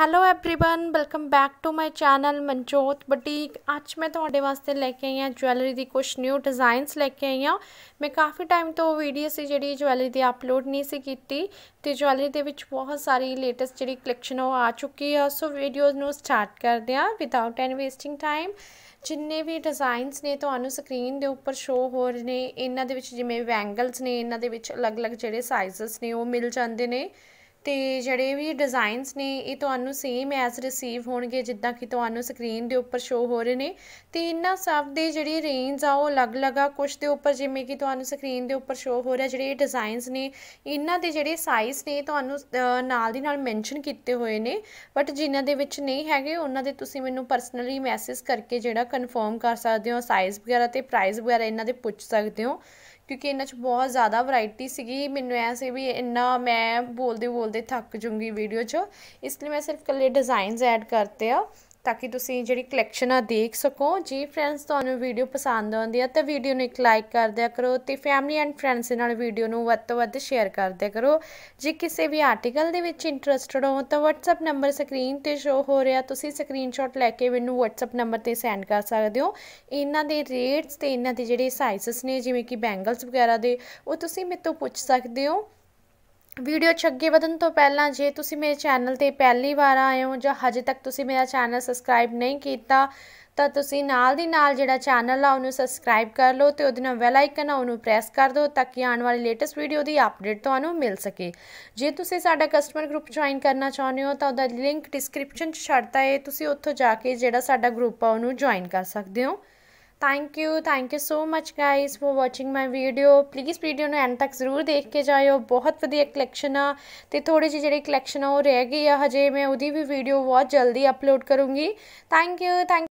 hello everyone welcome back to my channel Manjot boutique ਅੱਜ ਮੈਂ ਤੁਹਾਡੇ ਵਾਸਤੇ ਲੈ ਕੇ ਆਈ ਹਾਂ ਜਵੈਲਰੀ ਦੀ ਕੁਝ ਨਿਊ ਡਿਜ਼ਾਈਨਸ ਲੈ ਕੇ ਆਈ ਹਾਂ ਮੈਂ ਕਾਫੀ ਟਾਈਮ ਤੋਂ ਵੀਡੀਓ ਸੀ ਜਿਹੜੀ ਜਵੈਲਰੀ ਦੀ ਅਪਲੋਡ ਨਹੀਂ ਸੀ ਕੀਤੀ ਤੇ ਜਵੈਲਰੀ ਦੇ ਵਿੱਚ ਬਹੁਤ ਸਾਰੀ ਲੇਟੈਸਟ ਜਿਹੜੀ ਕਲੈਕਸ਼ਨ ਉਹ ਆ ਚੁੱਕੀ ਆ ਸੋ ਵੀਡੀਓਜ਼ ਨੂੰ ਸਟਾਰਟ ਕਰਦੇ ਆ ਵਿਦਆਊਟ ਐਨੀ ਵੇਸਟਿੰਗ ਟਾਈਮ ਜਿੰਨੇ ਵੀ ਡਿਜ਼ਾਈਨਸ ਨੇ ਤੁਹਾਨੂੰ ਸਕਰੀਨ ਦੇ ਉੱਪਰ ਸ਼ੋ ਹੋ ਰਹੇ ਨੇ ਇਹਨਾਂ ਦੇ ਵਿੱਚ ਜਿਵੇਂ ਵੈਂਗਲਸ ਨੇ ਇਹਨਾਂ ਦੇ ਵਿੱਚ ਅਲੱਗ-ਅਲੱਗ ਜਿਹੜੇ ਸਾਈਜ਼ਸ ਨੇ ਉਹ ਮਿਲ ਜਾਂਦੇ ਨੇ ਤੇ ਜਿਹੜੇ ਵੀ ਡਿਜ਼ਾਈਨਸ ਨੇ ਇਹ ਤੁਹਾਨੂੰ ਸੇਮ ਐਸ ਰਿਸੀਵ ਹੋਣਗੇ ਜਿੱਦਾਂ ਕਿ ਤੁਹਾਨੂੰ ਸਕਰੀਨ ਦੇ ਉੱਪਰ ਸ਼ੋ ਹੋ ਰਹੇ ਨੇ ਤੇ ਇਹਨਾਂ ਸਭ ਦੇ ਜਿਹੜੀ ਰੇਂਜ ਆ ਉਹ ਅਲੱਗ-ਅਲੱਗ ਆ ਕੁਝ ਦੇ ਉੱਪਰ ਜਿਵੇਂ ਕਿ ਤੁਹਾਨੂੰ ਸਕਰੀਨ ਦੇ ਉੱਪਰ ਸ਼ੋ ਹੋ ਰਿਹਾ ਜਿਹੜੇ ਡਿਜ਼ਾਈਨਸ ਨੇ ਇਹਨਾਂ ਦੇ ਜਿਹੜੇ ਸਾਈਜ਼ ਨੇ ਤੁਹਾਨੂੰ ਨਾਲ ਦੀ ਨਾਲ ਮੈਂਸ਼ਨ ਕੀਤੇ ਹੋਏ ਨੇ ਬਟ ਜਿਨ੍ਹਾਂ ਦੇ ਵਿੱਚ ਨਹੀਂ ਹੈਗੇ ਉਹਨਾਂ ਦੇ ਤੁਸੀਂ ਮੈਨੂੰ ਪਰਸਨਲੀ ਮੈਸੇਜ ਕਰਕੇ ਜਿਹੜਾ ਕਨਫਰਮ ਕਰ ਸਕਦੇ ਹੋ ਸਾਈਜ਼ ਵਗੈਰਾ ਤੇ ਪ੍ਰਾਈਸ ਵਗੈਰਾ ਇਹਨਾਂ ਦੇ ਪੁੱਛ ਸਕਦੇ ਹੋ ਕਿਉਂਕਿ ਇਹਨਾਂ 'ਚ ਬਹੁਤ ਜ਼ਿਆਦਾ ਵੈਰਾਈਟੀ ਸੀਗੀ ਮੈਨੂੰ ਐਸੇ ਵੀ ਇੰਨਾ ਮੈਂ ਬੋਲਦੇ ਬੋਲਦੇ ਥੱਕ ਜੂੰਗੀ ਵੀਡੀਓ 'ਚ ਇਸ ਲਈ ਮੈਂ ਸਿਰਫ ਕੱਲੇ ਡਿਜ਼ਾਈਨਸ ਐਡ ਕਰਤੇ ਆ ਤਾਂ ਕਿ ਤੁਸੀਂ ਜਿਹੜੀ ਕਲੈਕਸ਼ਨ ਆ ਦੇਖ ਸਕੋ ਜੀ ਫਰੈਂਡਸ ਤੁਹਾਨੂੰ ਵੀਡੀਓ ਪਸੰਦ ਆਉਂਦੀ ਆ ਤਾਂ ਵੀਡੀਓ ਨੂੰ ਇੱਕ ਲਾਈਕ ਕਰ ਦਿਆ ਕਰੋ ਤੇ ਫੈਮਿਲੀ ਐਂਡ ਫਰੈਂਡਸ ਨਾਲ ਵੀਡੀਓ ਨੂੰ ਵੱਧ ਤੋਂ ਵੱਧ ਸ਼ੇਅਰ ਕਰ ਦਿਆ ਕਰੋ ਜੇ ਕਿਸੇ ਵੀ ਆਰਟੀਕਲ ਦੇ ਵਿੱਚ ਇੰਟਰਸਟਡ ਹੋ ਤਾਂ WhatsApp ਨੰਬਰ ਸਕਰੀਨ ਤੇ ਸ਼ੋ ਹੋ ਰਿਹਾ ਤੁਸੀਂ ਸਕਰੀਨਸ਼ਾਟ ਲੈ ਕੇ ਮੈਨੂੰ WhatsApp ਨੰਬਰ ਤੇ ਸੈਂਡ ਕਰ ਸਕਦੇ ਹੋ ਇਹਨਾਂ ਦੇ ਰੇਟਸ ਤੇ ਇਹਨਾਂ ਦੇ ਜਿਹੜੇ ਸਾਈਜ਼ਸ ਨੇ ਜਿਵੇਂ ਕਿ ਬੈਂਗਲਸ ਵਗੈਰਾ ਦੇ ਉਹ ਤੁਸੀਂ ਮੇਰੇ ਤੋਂ ਪੁੱਛ ਸਕਦੇ ਹੋ ਵੀਡੀਓ 'ਚ ਅੱਗੇ ਵਧਣ ਤੋਂ ਪਹਿਲਾਂ ਜੇ ਤੁਸੀਂ ਮੇਰੇ ਚੈਨਲ ਤੇ ਪਹਿਲੀ ਵਾਰ ਆਏ ਹੋ ਜਾਂ ਹਜੇ ਤੱਕ ਤੁਸੀਂ ਮੇਰਾ ਚੈਨਲ ਸਬਸਕ੍ਰਾਈਬ ਨਹੀਂ ਕੀਤਾ ਤਾਂ ਤੁਸੀਂ ਨਾਲ ਦੀ ਨਾਲ ਜਿਹੜਾ ਚੈਨਲ ਆ ਉਹਨੂੰ ਸਬਸਕ੍ਰਾਈਬ ਕਰ ਲਓ ਤੇ ਉਹਦੇ ਨਾਲ ਵੈਲ ਆਈਕਨ ਆ ਉਹਨੂੰ ਪ੍ਰੈਸ ਕਰ ਦਿਓ ਤਾਂ ਕਿ ਆਉਣ ਵਾਲੀ ਲੇਟੈਸਟ ਵੀਡੀਓ ਦੀ ਅਪਡੇਟ ਤੁਹਾਨੂੰ ਮਿਲ ਸਕੇ ਜੇ ਤੁਸੀਂ ਸਾਡਾ ਕਸਟਮਰ ਗਰੁੱਪ ਜੁਆਇਨ ਕਰਨਾ ਚਾਹੁੰਦੇ ਹੋ ਤਾਂ ਉਹਦਾ ਲਿੰਕ ਡਿਸਕ੍ਰਿਪਸ਼ਨ 'ਚ ਛੱਡਤਾ ਹੈ ਤੁਸੀਂ ਉੱਥੋਂ ਜਾ ਕੇ ਜਿਹੜਾ ਸਾਡਾ ਗਰੁੱਪ ਆ ਉਹਨੂੰ ਜੁਆਇਨ ਕਰ ਸਕਦੇ ਹੋ thank you thank you so much guys for watching my video please video ਨੂੰ ਐਂਡ ਤੱਕ ਜ਼ਰੂਰ ਦੇਖ ਕੇ ਜਾਇਓ ਬਹੁਤ ਵਧੀਆ ਕਲੈਕਸ਼ਨ ਆ ਤੇ ਥੋੜੀ ਜਿਹੀ ਜਿਹੜੀ ਕਲੈਕਸ਼ਨ ਆ ਉਹ ਰਹਿ ਗਈ ਆ ਹਜੇ ਮੈਂ ਉਹਦੀ ਵੀ ਵੀਡੀਓ ਬਹੁਤ ਜਲਦੀ ਅਪਲੋਡ ਕਰੂੰਗੀ ਥੈਂਕ ਯੂ ਥੈਂਕ